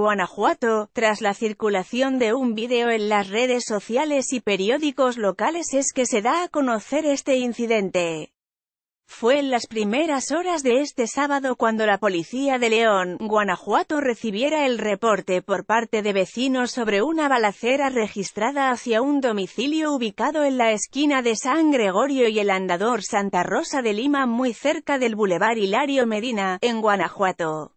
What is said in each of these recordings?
Guanajuato, tras la circulación de un vídeo en las redes sociales y periódicos locales es que se da a conocer este incidente. Fue en las primeras horas de este sábado cuando la policía de León, Guanajuato recibiera el reporte por parte de vecinos sobre una balacera registrada hacia un domicilio ubicado en la esquina de San Gregorio y el andador Santa Rosa de Lima muy cerca del Boulevard Hilario Medina, en Guanajuato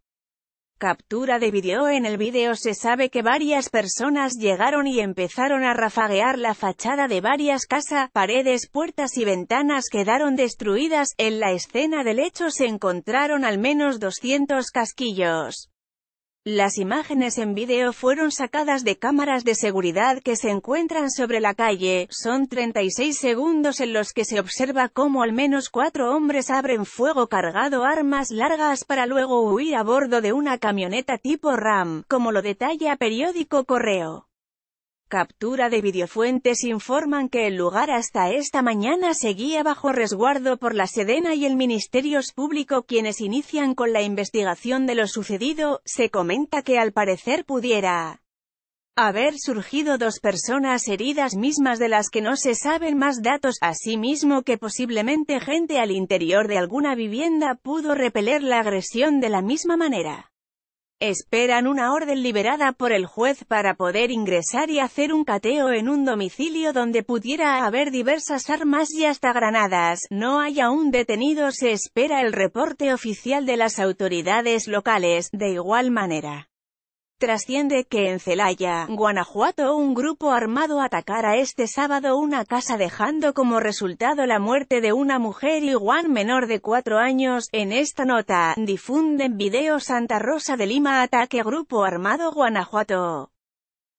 captura de vídeo En el vídeo se sabe que varias personas llegaron y empezaron a rafaguear la fachada de varias casas, paredes, puertas y ventanas quedaron destruidas. En la escena del hecho se encontraron al menos 200 casquillos. Las imágenes en vídeo fueron sacadas de cámaras de seguridad que se encuentran sobre la calle, son 36 segundos en los que se observa cómo al menos cuatro hombres abren fuego cargado armas largas para luego huir a bordo de una camioneta tipo RAM, como lo detalla periódico Correo. Captura de videofuentes informan que el lugar hasta esta mañana seguía bajo resguardo por la Sedena y el Ministerio Público quienes inician con la investigación de lo sucedido, se comenta que al parecer pudiera haber surgido dos personas heridas mismas de las que no se saben más datos, mismo que posiblemente gente al interior de alguna vivienda pudo repeler la agresión de la misma manera. Esperan una orden liberada por el juez para poder ingresar y hacer un cateo en un domicilio donde pudiera haber diversas armas y hasta granadas. No hay aún detenido se espera el reporte oficial de las autoridades locales, de igual manera. Trasciende que en Celaya, Guanajuato, un grupo armado atacara este sábado una casa dejando como resultado la muerte de una mujer y Juan menor de cuatro años. En esta nota, difunden video Santa Rosa de Lima ataque grupo armado Guanajuato.